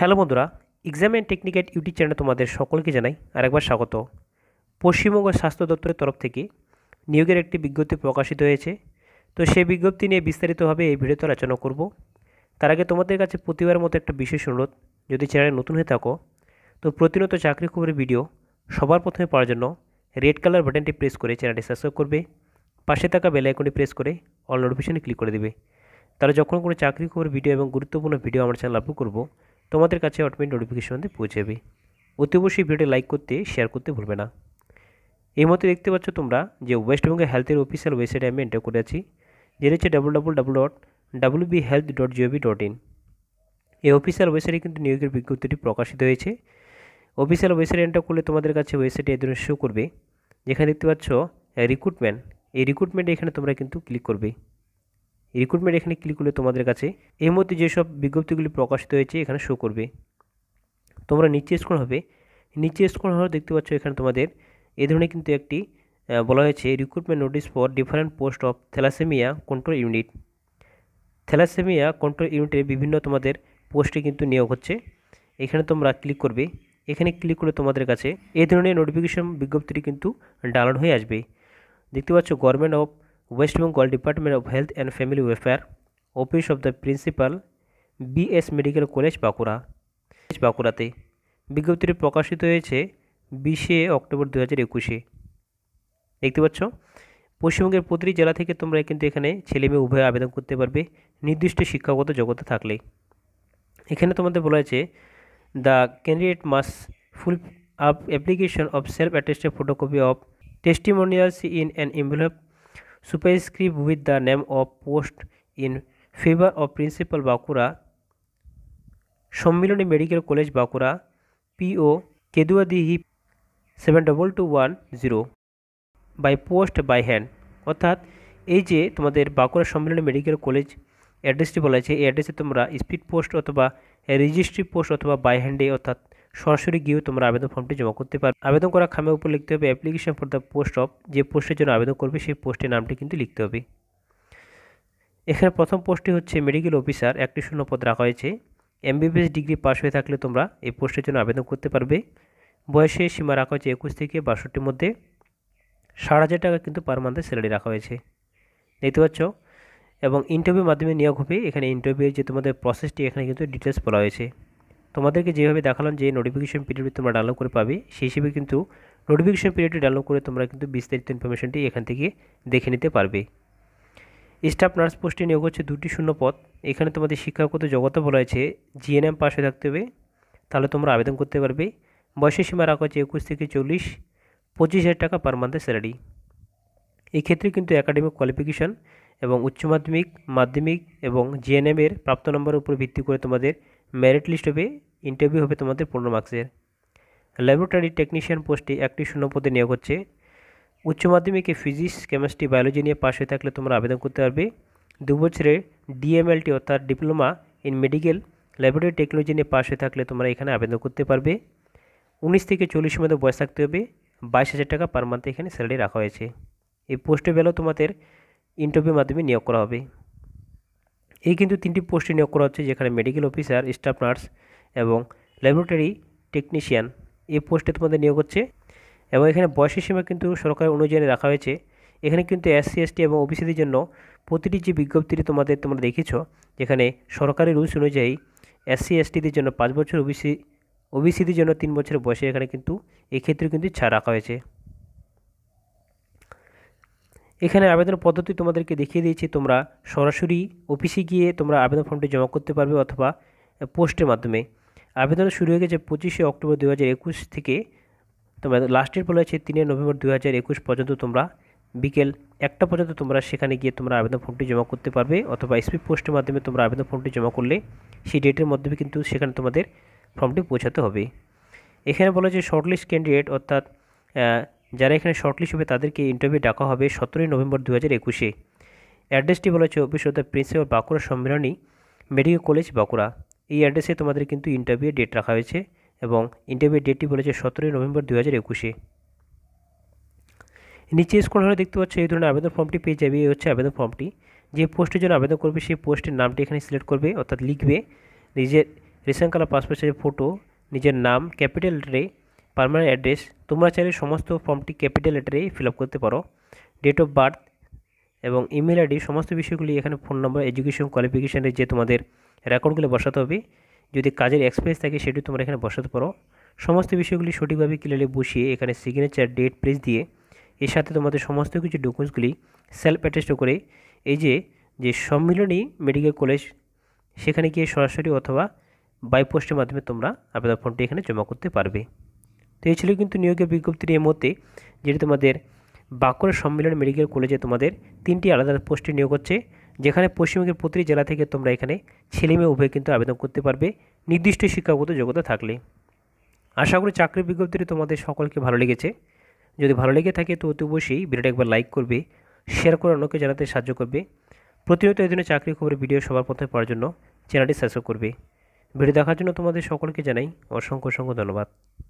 hello বন্ধুরা exam and টেকনিক্যাট YouTube চ্যানেলে তোমাদের সকলকে জানাই আরেকবার স্বাগত পশ্চিমবঙ্গ স্বাস্থ্য দপ্তরের তরফ থেকে নিয়োগের একটি বিজ্ঞপ্তি প্রকাশিত হয়েছে তো সেই বিজ্ঞপ্তি নিয়ে বিস্তারিতভাবে এই ভিডিওতে আলোচনা করব তার আগে তোমাদের কাছে প্রতিবার মতো একটা বিশেষ অনুরোধ যদি চ্যানেলে নতুন হয়ে থাকো তো প্রতিনিয়ত চাকরি খবরের ভিডিও সবার প্রথমে পাওয়ার জন্য রেড কালার বাটনটি প্রেস করে চ্যানেলটি সাবস্ক্রাইব করবে পাশে থাকা বেল আইকনটি প্রেস করে অল নোটিফিকেশনে ক্লিক করে দেবে তাহলে যখন কোনো চাকরি খবর ভিডিও এবং গুরুত্বপূর্ণ ভিডিও আমার চ্যানেল আপলোড করবো তোমাদের কাছে অটোমেটিক নোটিফিকেশনতে পৌঁছে যাবে অতি অবশ্যই ভিডিওটি লাইক করতে শেয়ার করতে ভুলবে না এই মতো দেখতে পাচ্ছ তোমরা যে ওয়েস্ট বেঙ্গল হেলথের অফিসিয়াল ওয়েবসাইটে আমি এন্টার করে আছি যেটা হচ্ছে W W W dot W B health dot gov dot in এই অফিসিয়াল ওয়েবসাইটে কিন্তু নিয়োগের বিজ্ঞপ্তিটি প্রকাশিত হয়েছে অফিসিয়াল ওয়েবসাইট এন্টার করলে তোমাদের কাছে ওয়েবসাইটে এই ধরনের শো করবে যেখানে দেখতে পাচ্ছ রিক্রুটমেন্ট এই রিক্রুটমেন্টে এখানে তোমরা কিন্তু ক্লিক করবে রিক্রুটমেন্ট এখানে ক্লিক করলে তোমাদের কাছে এর মধ্যে যেসব বিজ্ঞপ্তিগুলি প্রকাশিত হয়েছে এখানে শো করবে তোমরা নিচে স্কোর হবে নিচে স্কোর হওয়ার দেখতে পাচ্ছ এখানে তোমাদের এ ধরনের কিন্তু একটি বলা হয়েছে recruitment notice for different post of thalassaemia control unit thalassaemia control ইউনিটে বিভিন্ন তোমাদের পোস্টে কিন্তু নিয়োগ হচ্ছে এখানে তোমরা ক্লিক করবে এখানে ক্লিক করে তোমাদের কাছে এ ধরনের নোটিফিকেশন বিজ্ঞপ্তিটি কিন্তু ডাউনলোড হয়ে আসবে দেখতে পাচ্ছ government of West Bengal department of health and family welfare office of the principal BS medical college Bankura বাঁকুড়াতে বিজ্ঞপ্তিটি প্রকাশিত হয়েছে বিশে অক্টোবর দু হাজার একুশে দেখতে পাচ্ছ পশ্চিমবঙ্গের প্রতিটি জেলা থেকে তোমরা কিন্তু এখানে ছেলে মেয়ে উভয়ে আবেদন করতে পারবে নির্দিষ্ট শিক্ষাগত জগতে থাকলে এখানে তোমাদের বলা হয়েছে the candidate must fill up application of self attested photocopy of testimonials in an envelope superscript with the name of post in favour of principal Bankura Sammilani medical college Bankura PO pin seven double two one zero by post by hand অর্থাৎ এই যে তোমাদের Bankura Sammilani medical college অ্যাড্রেসটি বলা হয়েছে এই অ্যাড্রেসে তোমরা স্পিড পোস্ট অথবা রেজিস্ট্রি পোস্ট অথবা বাই হ্যান্ডে অর্থাৎ সরাসরি গিয়েও তোমরা আবেদন ফর্মটি জমা করতে পারবে আবেদন করা খামের উপর লিখতে হবে application for the post of যে পোস্টের জন্য আবেদন করবে সেই পোস্টের নামটি কিন্তু লিখতে হবে এখানে প্রথম পোস্টটি হচ্ছে মেডিকেল অফিসার একটি শূন্য পদ রাখা হয়েছে এমবিবিএস ডিগ্রি পাশ হয়ে থাকলে তোমরা এই পোস্টের জন্য আবেদন করতে পারবে বয়সে সীমা রাখা হয়েছে একুশ থেকে বাষট্টির মধ্যে ষাট হাজার টাকা কিন্তু পার মান্থে স্যালারি রাখা হয়েছে দেখতে পাচ্ছ এবং ইন্টারভিউর মাধ্যমে নিয়োগ হবে এখানে ইন্টারভিউয়ের যে তোমাদের প্রসেসটি এখানে কিন্তু ডিটেলস বলা হয়েছে তোমাদেরকে যেভাবে দেখালাম যে নোটিফিকেশান পিরিয়ডটি তোমরা ডাউনলোড করে পাবে সেই হিসেবে কিন্তু নোটিফিকেশান পিরিয়ডটি ডাউনলোড করে তোমরা কিন্তু বিস্তারিত ইনফরমেশনটি এখান থেকে দেখে নিতে পারবে স্টাফ নার্স পোস্টে নিয়োগ হচ্ছে দুটি শূন্য পথ এখানে তোমাদের শিক্ষাগত জগতে বলা হয়েছে জিএনএম পাশে থাকতে হবে তাহলে তোমরা আবেদন করতে পারবে বয়সের সীমা রাখা হচ্ছে একুশ থেকে চল্লিশ পঁচিশ হাজার টাকা পার মান্থের স্যালারি এক্ষেত্রে কিন্তু অ্যাকাডেমিক কোয়ালিফিকেশান এবং উচ্চ মাধ্যমিক মাধ্যমিক এবং জিএনএমের প্রাপ্ত নম্বরের উপর ভিত্তি করে তোমাদের মেরিট লিস্ট হবে ইন্টারভিউ হবে তোমাদের পনেরো মার্কসের ল্যাবরেটরি টেকনিশিয়ান পোস্টে একটি শূন্য পদে নিয়োগ হচ্ছে উচ্চ মাধ্যমিকে ফিজিক্স কেমিস্ট্রি বায়োলজি নিয়ে পাশ হয়ে থাকলে তোমরা আবেদন করতে পারবে দু বছরের ডিএমএলটি অর্থাৎ diploma in medical laboratory technology নিয়ে পাশ হয়ে থাকলে তোমরা এখানে আবেদন করতে পারবে উনিশ থেকে চল্লিশের মধ্যে বয়স থাকতে হবে বাইশ হাজার টাকা পার মান্থে এখানে স্যালারি রাখা হয়েছে এই পোস্টে বেলাও তোমাদের ইন্টারভিউ মাধ্যমে নিয়োগ করা হবে এই কিন্তু তিনটি পোস্টে নিয়োগ করা হচ্ছে যেখানে মেডিকেল অফিসার স্টাফ নার্স এবং ল্যাবরেটরি টেকনিশিয়ান এই পোস্টে তোমাদের নিয়োগ হচ্ছে এবং এখানে বয়সের সীমা কিন্তু সরকার অনুযায়ী রাখা হয়েছে এখানে কিন্তু এসসি এসটি এবং ওবিসিদের জন্য প্রতিটি যে বিজ্ঞপ্তিটি তোমাদের তোমরা দেখেছ যেখানে সরকারি রুলস অনুযায়ী এস এসসি এসটিদের জন্য পাঁচ বছর ওবিসি ওবিসিদের জন্য তিন বছর বয়সে এখানে কিন্তু এক্ষেত্রে কিন্তু ছাড় রাখা হয়েছে এখানে আবেদন পদ্ধতি তোমাদেরকে দেখিয়ে দিয়েছি তোমরা সরাসরি অফিসে গিয়ে তোমরা আবেদন ফর্মটি জমা করতে পারবে অথবা পোস্টের মাধ্যমে আবেদন শুরু হয়ে গেছে পঁচিশে অক্টোবর দু থেকে তোমরা লাস্টের পরে আছে তিনে নভেম্বর দু পর্যন্ত তোমরা বিকেল একটা পর্যন্ত তোমরা সেখানে গিয়ে তোমরা আবেদন ফর্মটি জমা করতে পারবে অথবা স্পিড পোস্টের মাধ্যমে তোমরা আবেদন ফর্মটি জমা করলে সেই ডেটের মধ্যে কিন্তু সেখানে তোমাদের ফর্মটি পৌঁছাতে হবে এখানে বলা হয়েছে শর্টলিস্ট ক্যান্ডিডেট অর্থাৎ যারা এখানে শর্টলিস্ট হবে তাদেরকে ইন্টারভিউ ডাকা হবে সতেরোই নভেম্বর দু হাজার একুশে অ্যাড্রেসটি বলা হচ্ছে office of the principal Bankura Sammilani medical college Bankura এই অ্যাড্রেসে তোমাদের কিন্তু ইন্টারভিউয়ের ডেট রাখা হয়েছে এবং ইন্টারভিউ ডেটটি বলেছে সতেরোই নভেম্বর দু হাজার একুশে নিচে স্কুল হলে দেখতে পাচ্ছ এই ধরনের আবেদন ফর্মটি পেয়ে যাবে এই হচ্ছে আবেদন ফর্মটি যে পোস্টের জন্য আবেদন করবে সেই পোস্টের নামটি এখানে সিলেক্ট করবে অর্থাৎ লিখবে নিজের রেশন কালার পাসপোর্ট সাইজের ফটো নিজের নাম ক্যাপিটাল রে পারমানেন্ট অ্যাড্রেস তোমরা চাইলে সমস্ত ফর্মটি ক্যাপিটাল লেটারে ফিল করতে পারো ডেট অফ বার্থ এবং ইমেল আইডি সমস্ত বিষয়গুলি এখানে ফোন নম্বর এডুকেশন কোয়ালিফিকেশানের যে তোমাদের রেকর্ডগুলো বসাতে হবে যদি কাজের এক্সপিরিয়েন্স থাকে সেটি তোমরা এখানে বসাতে পারো সমস্ত বিষয়গুলি সঠিকভাবে ক্লিয়ারলি বসিয়ে এখানে সিগনেচার ডেট প্রেস দিয়ে এর সাথে তোমাদের সমস্ত কিছু ডকুমেন্টসগুলি সেলফ অ্যাটেস্ট করে এই যে যে সম্মিলনী মেডিকেল কলেজ সেখানে গিয়ে সরাসরি অথবা বাইপোস্টের মাধ্যমে তোমরা আবেদন ফর্মটি এখানে জমা করতে পারবে তো এই ছিল কিন্তু নিয়োগের বিজ্ঞপ্তির এই মতে যেটি তোমাদের বাঁকুড়া সম্মেলন মেডিকেল কলেজে তোমাদের তিনটি আলাদা পোস্টে নিয়োগ হচ্ছে যেখানে পশ্চিমবঙ্গের প্রতিটি জেলা থেকে তোমরা এখানে ছেলে মেয়ে উভয় কিন্তু আবেদন করতে পারবে নির্দিষ্ট শিক্ষাগত যোগ্যতা থাকলে আশা করি চাকরির বিজ্ঞপ্তিটি তোমাদের সকলকে ভালো লেগেছে যদি ভালো লেগে থাকে তো অতি অবশ্যই ভিডিওটা একবার লাইক করবে শেয়ার করে অন্যকে জানাতে সাহায্য করবে প্রতিনিয়ত এই ধরনের চাকরি খবরের ভিডিও সবার প্রথমে পাওয়ার জন্য চ্যানেলটি সাবস্ক্রাইব করবে ভিডিও দেখার জন্য তোমাদের সকলকে জানাই অসংখ্য অসংখ্য ধন্যবাদ